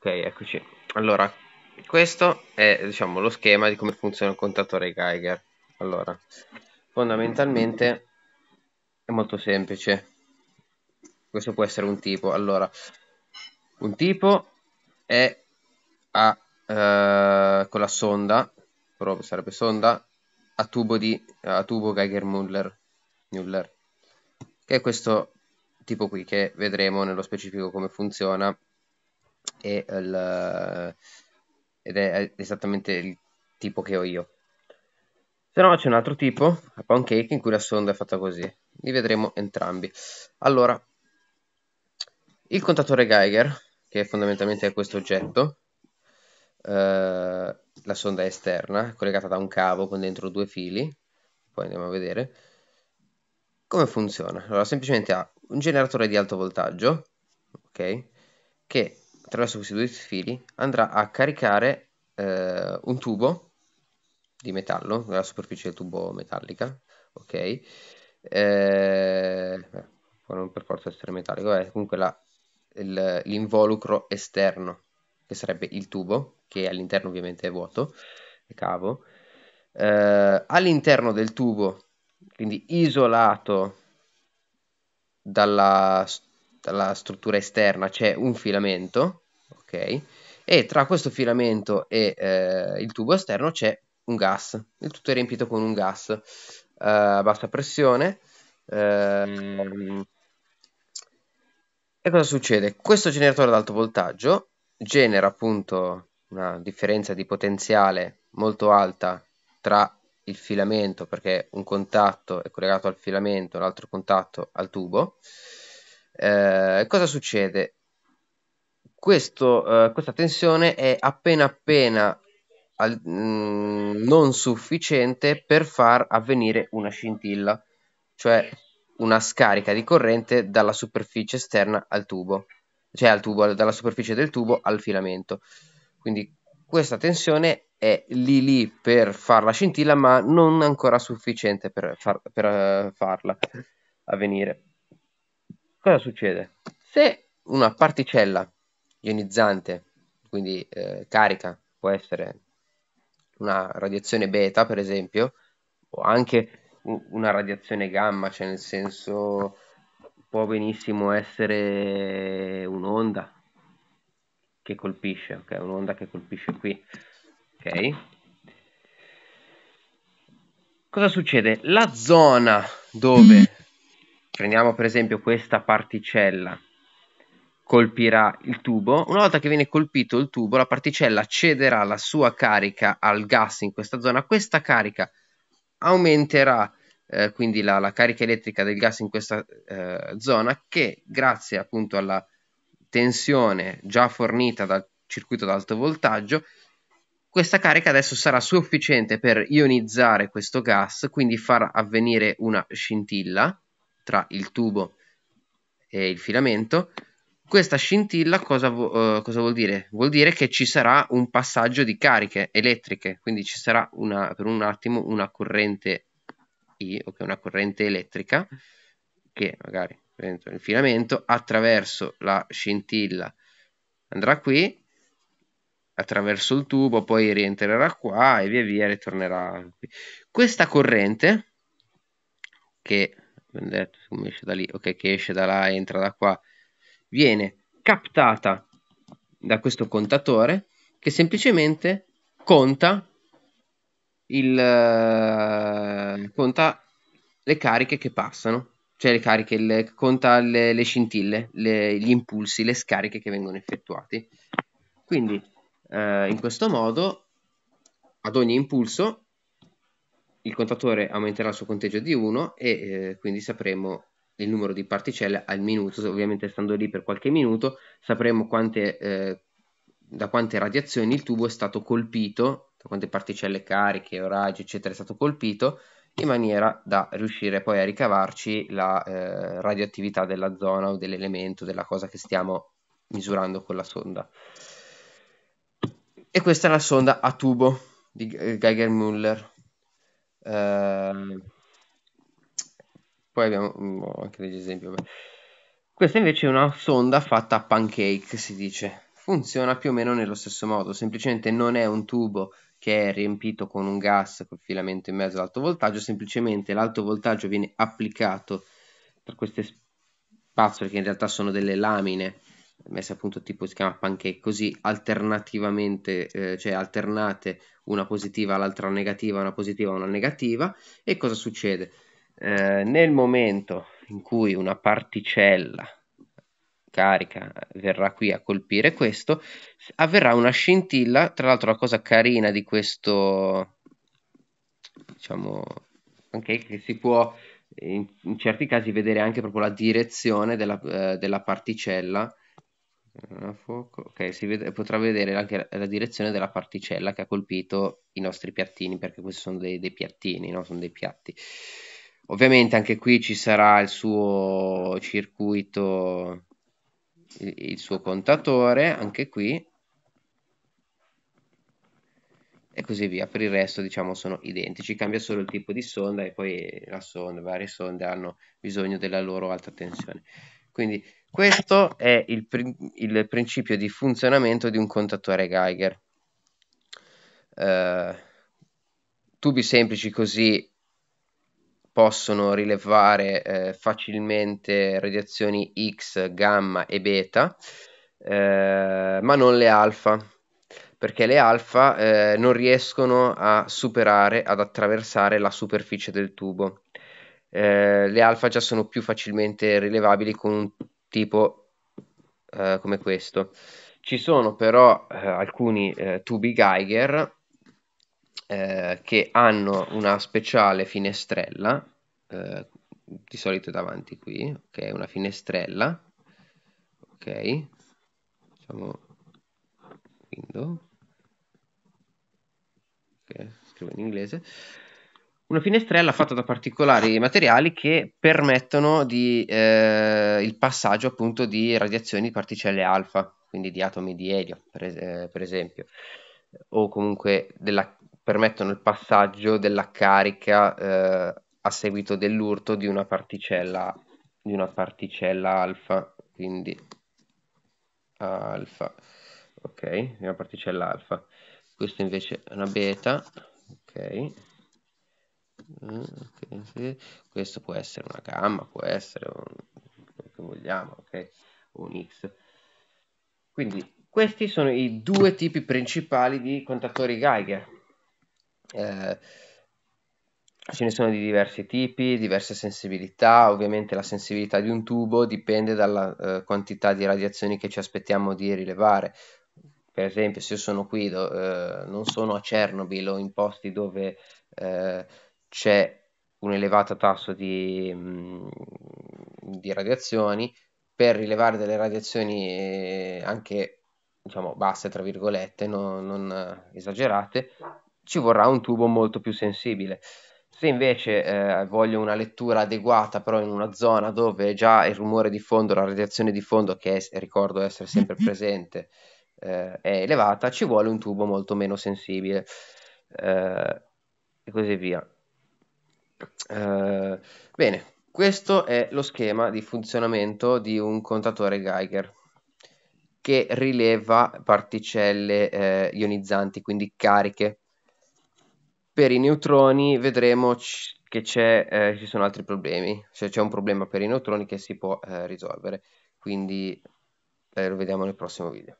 Ok, eccoci. Allora, questo è diciamo, lo schema di come funziona il contatore Geiger. Allora, fondamentalmente è molto semplice. Questo può essere un tipo. Allora, un tipo è a, eh, con la sonda, però sarebbe sonda, a tubo, di, a tubo Geiger Müller, che è questo tipo qui che vedremo nello specifico come funziona e eh, il, ed è esattamente il tipo che ho io. Se no c'è un altro tipo, a pancake, in cui la sonda è fatta così. Li vedremo entrambi. Allora, il contatore Geiger, che fondamentalmente è questo oggetto, eh, la sonda è esterna, collegata da un cavo con dentro due fili, poi andiamo a vedere. Come funziona? Allora, semplicemente ha un generatore di alto voltaggio, ok? Che attraverso questi due fili andrà a caricare eh, un tubo di metallo, la superficie del tubo metallica, ok? Eh, può non per forza essere metallico, è comunque la, il, l'involucro esterno, che sarebbe il tubo, che all'interno ovviamente è vuoto, è cavo. Eh, all'interno del tubo, quindi isolato dalla struttura, la struttura esterna c'è un filamento, ok? E tra questo filamento e eh, il tubo esterno c'è un gas, il tutto è riempito con un gas eh, a bassa pressione. Eh, e cosa succede? Questo generatore ad alto voltaggio genera appunto una differenza di potenziale molto alta tra il filamento perché un contatto è collegato al filamento, l'altro contatto al tubo eh, cosa succede? Questo, eh, questa tensione è appena appena al, mh, mm, non sufficiente per far avvenire una scintilla, cioè una scarica di corrente dalla superficie esterna al tubo, cioè al tubo, dalla superficie del tubo al filamento. Quindi questa tensione è lì lì per far la scintilla, ma non ancora sufficiente per, far, per uh, farla avvenire cosa succede? Se una particella ionizzante, quindi eh, carica, può essere una radiazione beta, per esempio, o anche una radiazione gamma, cioè nel senso può benissimo essere un'onda che colpisce, ok? Un'onda che colpisce qui, ok? Cosa succede? La zona dove prendiamo per esempio questa particella, colpirà il tubo, una volta che viene colpito il tubo la particella cederà la sua carica al gas in questa zona, questa carica aumenterà eh, quindi la, la, carica elettrica del gas in questa eh, zona che grazie appunto alla tensione già fornita dal circuito ad alto voltaggio questa carica adesso sarà sufficiente per ionizzare questo gas quindi far avvenire una scintilla tra il tubo e il filamento, questa scintilla cosa, uh, cosa, vuol dire? Vuol dire che ci sarà un passaggio di cariche elettriche, quindi ci sarà una, per un attimo una corrente I, ok, una corrente elettrica che magari esempio, il filamento attraverso la scintilla andrà qui, attraverso il tubo, poi rientrerà qua e via via ritornerà qui. Questa corrente che vendetta come esce da lì ok che esce da là e entra da qua viene captata da questo contatore che semplicemente conta il eh, conta le cariche che passano cioè le cariche le, conta le, le scintille le, gli impulsi le scariche che vengono effettuati quindi eh, in questo modo ad ogni impulso il contatore aumenterà il suo conteggio di 1 e eh, quindi sapremo il numero di particelle al minuto, ovviamente stando lì per qualche minuto sapremo quante, eh, da quante radiazioni il tubo è stato colpito, da quante particelle cariche, oraggi eccetera è stato colpito in maniera da riuscire poi a ricavarci la eh, radioattività della zona o dell'elemento, della cosa che stiamo misurando con la sonda. E questa è la sonda a tubo di Geiger-Müller. Eh, poi abbiamo oh, anche degli esempi. Vabbè. Questa invece è una sonda fatta a pancake, si dice. Funziona più o meno nello stesso modo, semplicemente non è un tubo che è riempito con un gas col filamento in mezzo ad alto voltaggio, semplicemente l'alto voltaggio viene applicato per queste spazzole che in realtà sono delle lamine messe a punto tipo si chiama pancake così alternativamente eh, cioè alternate una positiva all'altra negativa una positiva a una negativa e cosa succede eh, nel momento in cui una particella carica verrà qui a colpire questo avverrà una scintilla tra l'altro la cosa carina di questo diciamo pancake che si può in, in certi casi vedere anche proprio la direzione della, eh, della particella a fuoco. Ok, si vede- potrà vedere anche la, la direzione della particella che ha colpito i nostri piattini, perché questi sono dei, dei piattini, no? sono dei piatti. Ovviamente anche qui ci sarà il suo circuito, il, il suo contatore, anche qui. E così via. Per il resto, diciamo, sono identici. Cambia solo il tipo di sonda e poi la sonda, varie sonde hanno bisogno della loro alta tensione. Quindi questo è il, il principio di funzionamento di un contatore Geiger. Uh, tubi semplici così possono rilevare eh, facilmente radiazioni X, gamma e beta, eh, ma non le alfa, perché le alfa eh, non riescono a superare, ad attraversare la superficie del tubo. Eh, le alfa già sono più facilmente rilevabili con un tipo eh, come questo. Ci sono però eh, alcuni eh, tubi Geiger eh, che hanno una speciale finestrella, di solito davanti qui, che okay, è una finestrella, ok, facciamo window, ok, scrivo in inglese, una finestrella fatta da particolari materiali che permettono di, eh, il passaggio appunto di radiazioni di particelle alfa, quindi di atomi di elio per, eh, per esempio, o comunque della, permettono il passaggio della carica eh, a seguito dell'urto di una particella, di una particella alfa, quindi alfa, ok, di una particella alfa. Questo invece è una beta, ok Mm, okay, sì. Questo può essere una gamma, può essere un, quello che vogliamo, ok? Un X. Quindi questi sono i due tipi principali di contatori Geiger. Eh, ce ne sono di diversi tipi, diverse sensibilità, ovviamente la sensibilità di un tubo dipende dalla eh, quantità di radiazioni che ci aspettiamo di rilevare. Per esempio, se io sono qui, do, eh, non sono a Chernobyl o in posti dove eh, c'è un elevato tasso di, mm, di radiazioni, per rilevare delle radiazioni eh, anche diciamo basse, tra virgolette, non, non esagerate, ci vorrà un tubo molto più sensibile. Se invece eh, voglio una lettura adeguata, però in una zona dove già il rumore di fondo, la radiazione di fondo, che è, ricordo essere sempre mm-hmm. presente, eh, è elevata, ci vuole un tubo molto meno sensibile eh, e così via. Eh, bene, questo è lo schema di funzionamento di un contatore Geiger che rileva particelle eh, ionizzanti, quindi cariche. Per i neutroni vedremo c- che eh, ci sono altri problemi, cioè c'è un problema per i neutroni che si può eh, risolvere, quindi eh, lo vediamo nel prossimo video.